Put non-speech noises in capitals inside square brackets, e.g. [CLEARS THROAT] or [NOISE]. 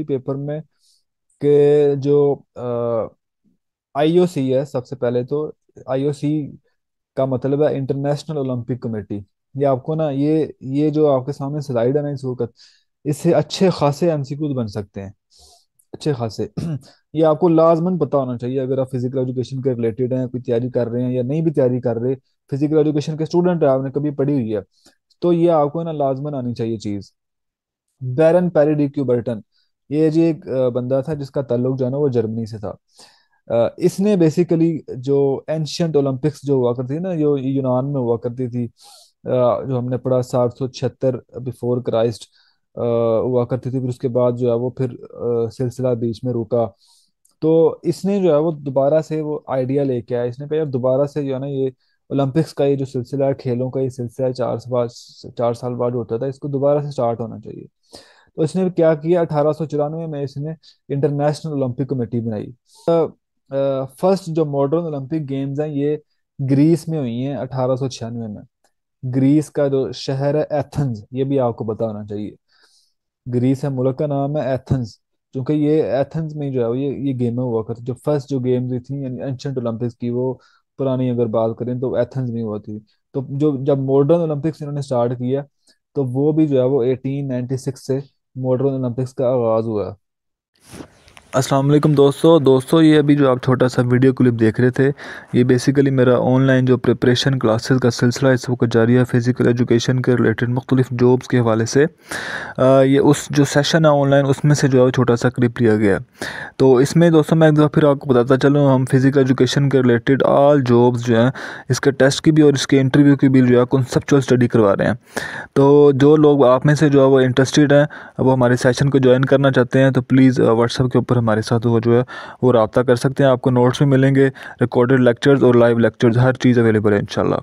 actually paper में के जो आईओसी है सबसे पहले तो आईओसी का मतलब है इंटरनेशनल ओलंपिक कमेटी ये आपको ना ये ये जो आपके सामने स्लाइड है ना इस वक्त इससे अच्छे खासे एमसीक्यूज बन सकते हैं अच्छे खासे [CLEARS THROAT] ये आपको लाजमन पता होना चाहिए अगर आप फिजिकल एजुकेशन के रिलेटेड हैं कोई तैयारी कर रहे हैं या नहीं भी तैयारी कर रहे फिजिकल एजुकेशन के स्टूडेंट है आपने कभी पढ़ी हुई है तो ये आपको ना लाजमन आनी चाहिए चीज बैरन पेरिडिक्यू बर्टन ये जी एक बंदा था जिसका ताल्लुक जो है ना वो जर्मनी से था इसने बेसिकली जो एंशियंट ओलंपिक्स जो हुआ करती थी ना जो यूनान में हुआ करती थी जो हमने पढ़ा सात सौ छिहत्तर बिफोर क्राइस्ट हुआ करती थी फिर उसके बाद जो है वो फिर सिलसिला बीच में रुका तो इसने जो है वो दोबारा से वो आइडिया लेके आया इसने कहा यार दोबारा से जो है ना ये ओलंपिक्स का ये जो सिलसिला है खेलों का ये सिलसिला चार साल चार साल बाद होता था इसको दोबारा से स्टार्ट होना चाहिए तो इसने क्या किया अठारह में इसने इंटरनेशनल ओलंपिक कमेटी बनाई फर्स्ट तो, जो मॉडर्न ओलंपिक गेम्स हैं ये ग्रीस में हुई हैं अठारह में ग्रीस का जो शहर है एथेंस ये भी आपको पता होना चाहिए ग्रीस है मुल्क का नाम है एथेंस क्योंकि ये एथेंस में जो है ये ये गेमें हुआ करती जो फर्स्ट जो गेम्स हुई थी यानी एंशंट ओलंपिक्स की वो पुरानी अगर बात करें तो एथेंस में हुआ थी तो जो जब मॉडर्न ओलंपिक्स इन्होंने स्टार्ट किया तो वो भी जो है वो 1896 से मोटर ओलंपिक्स का आगाज हुआ अस्सलाम वालेकुम दोस्तों दोस्तों ये अभी जो आप छोटा सा वीडियो क्लिप देख रहे थे ये बेसिकली मेरा ऑनलाइन जो प्रिपरेशन क्लासेस का सिलसिला इस वक्त जारी है फ़िज़िकल एजुकेशन के रिलेटेड मुख्तलिफ जॉब्स के हवाले से आ, ये उस जो सेशन है ऑनलाइन उसमें से जो है छोटा सा क्लिप लिया गया तो इसमें दोस्तों मैं एक दफ़ा फिर आपको बताता चलूँ हम फिज़िकल एजुकेशन के रिलेटेड आल जॉब्स जो हैं इसके टेस्ट की भी और इसके इंटरव्यू की भी जो है कॉन्सेपचुअल स्टडी करवा रहे हैं तो जो लोग आप में से जो है वो इंटरेस्टेड हैं वो हमारे सेशन को ज्वाइन करना चाहते हैं तो प्लीज़ व्हाट्सअप के ऊपर हमारे साथ वो जो है वो रबता कर सकते हैं आपको नोट्स भी मिलेंगे रिकॉर्डेड लेक्चर्स और लाइव लेक्चर्स हर चीज़ अवेलेबल है इनशाला